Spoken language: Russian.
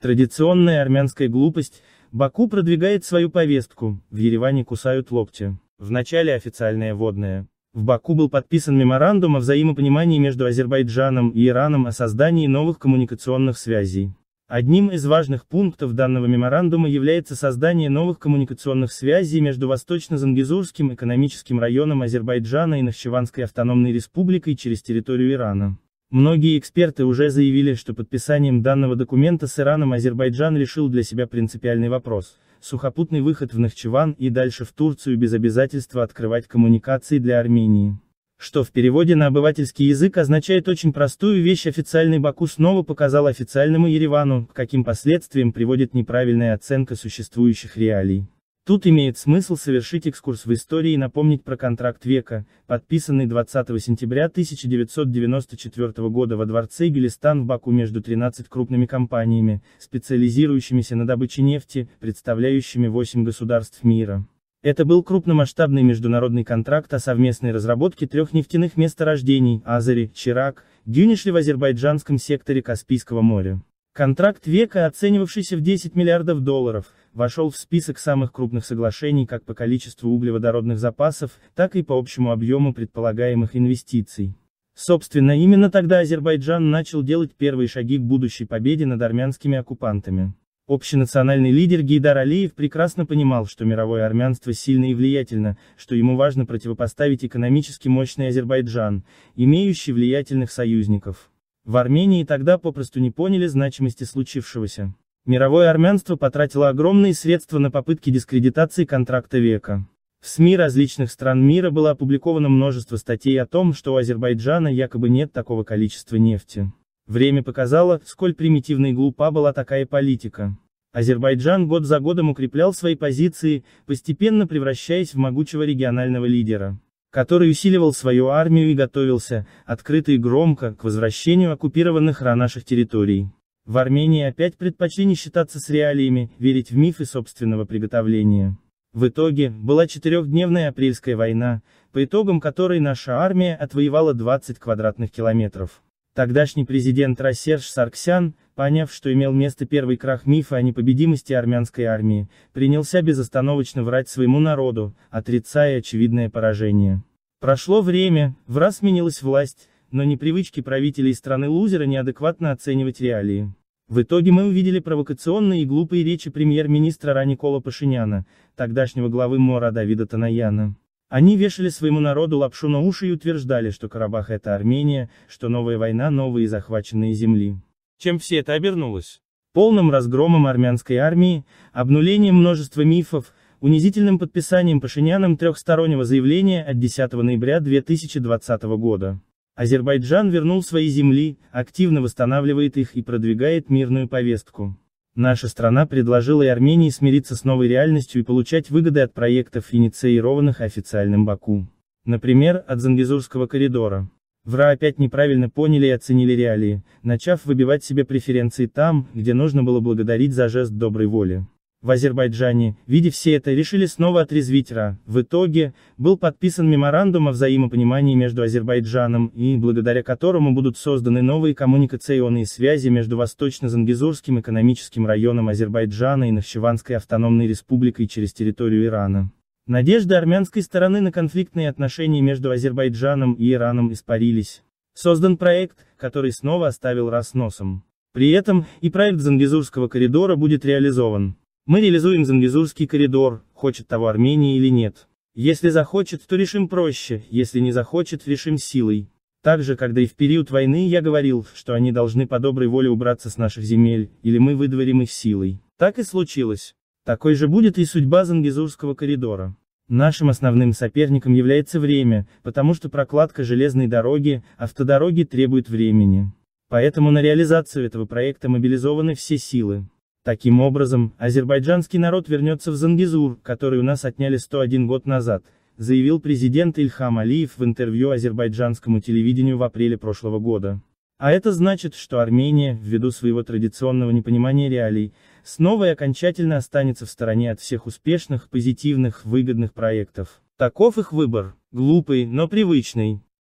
Традиционная армянская глупость, Баку продвигает свою повестку, в Ереване кусают локти. Вначале официальное водное. В Баку был подписан меморандум о взаимопонимании между Азербайджаном и Ираном о создании новых коммуникационных связей. Одним из важных пунктов данного меморандума является создание новых коммуникационных связей между Восточно-Зангизурским экономическим районом Азербайджана и Нахчеванской автономной республикой через территорию Ирана. Многие эксперты уже заявили, что подписанием данного документа с Ираном Азербайджан решил для себя принципиальный вопрос – сухопутный выход в Нахчеван и дальше в Турцию без обязательства открывать коммуникации для Армении что в переводе на обывательский язык означает очень простую вещь официальный Баку снова показал официальному Еревану, каким последствиям приводит неправильная оценка существующих реалий. Тут имеет смысл совершить экскурс в истории и напомнить про контракт века, подписанный 20 сентября 1994 года во дворце Гелистан в Баку между 13 крупными компаниями, специализирующимися на добыче нефти, представляющими 8 государств мира. Это был крупномасштабный международный контракт о совместной разработке трех нефтяных месторождений – Азари, Чирак, Гюнишли в азербайджанском секторе Каспийского моря. Контракт века, оценивавшийся в 10 миллиардов долларов, вошел в список самых крупных соглашений как по количеству углеводородных запасов, так и по общему объему предполагаемых инвестиций. Собственно, именно тогда Азербайджан начал делать первые шаги к будущей победе над армянскими оккупантами. Общенациональный лидер Гейдар Алиев прекрасно понимал, что мировое армянство сильно и влиятельно, что ему важно противопоставить экономически мощный Азербайджан, имеющий влиятельных союзников. В Армении тогда попросту не поняли значимости случившегося. Мировое армянство потратило огромные средства на попытки дискредитации контракта века. В СМИ различных стран мира было опубликовано множество статей о том, что у Азербайджана якобы нет такого количества нефти. Время показало, сколь примитивной и глупа была такая политика. Азербайджан год за годом укреплял свои позиции, постепенно превращаясь в могучего регионального лидера который усиливал свою армию и готовился, открыто и громко, к возвращению оккупированных РА территорий. В Армении опять предпочли не считаться с реалиями, верить в мифы собственного приготовления. В итоге, была четырехдневная апрельская война, по итогам которой наша армия отвоевала 20 квадратных километров. Тогдашний президент Рассерж Сарксян, поняв, что имел место первый крах мифа о непобедимости армянской армии, принялся безостановочно врать своему народу, отрицая очевидное поражение. Прошло время, в раз сменилась власть, но не привычки правителей страны-лузера неадекватно оценивать реалии. В итоге мы увидели провокационные и глупые речи премьер-министра Раникола Пашиняна, тогдашнего главы МОРа Давида Танаяна. Они вешали своему народу лапшу на уши и утверждали, что Карабах это Армения, что новая война новые захваченные земли. Чем все это обернулось? Полным разгромом армянской армии, обнулением множества мифов, унизительным подписанием Пашиняном трехстороннего заявления от 10 ноября 2020 года. Азербайджан вернул свои земли, активно восстанавливает их и продвигает мирную повестку. Наша страна предложила и Армении смириться с новой реальностью и получать выгоды от проектов, инициированных официальным Баку. Например, от Зангизурского коридора. ВРА опять неправильно поняли и оценили реалии, начав выбивать себе преференции там, где нужно было благодарить за жест доброй воли. В Азербайджане, видя все это, решили снова отрезвить РА. В итоге, был подписан меморандум о взаимопонимании между Азербайджаном, и благодаря которому будут созданы новые коммуникационные связи между Восточно-Зангизурским экономическим районом Азербайджана и Нахчеванской автономной республикой через территорию Ирана. Надежды армянской стороны на конфликтные отношения между Азербайджаном и Ираном испарились. Создан проект, который снова оставил разносом. При этом, и проект Зангизурского коридора будет реализован. Мы реализуем Зангизурский коридор, хочет того Армения или нет. Если захочет, то решим проще, если не захочет, решим силой. Так же, когда и в период войны я говорил, что они должны по доброй воле убраться с наших земель, или мы выдворим их силой. Так и случилось. Такой же будет и судьба Зангизурского коридора. Нашим основным соперником является время, потому что прокладка железной дороги, автодороги требует времени. Поэтому на реализацию этого проекта мобилизованы все силы. Таким образом, азербайджанский народ вернется в Зангизур, который у нас отняли 101 год назад, заявил президент Ильхам Алиев в интервью азербайджанскому телевидению в апреле прошлого года. А это значит, что Армения, ввиду своего традиционного непонимания реалий, снова и окончательно останется в стороне от всех успешных, позитивных, выгодных проектов. Таков их выбор, глупый, но привычный.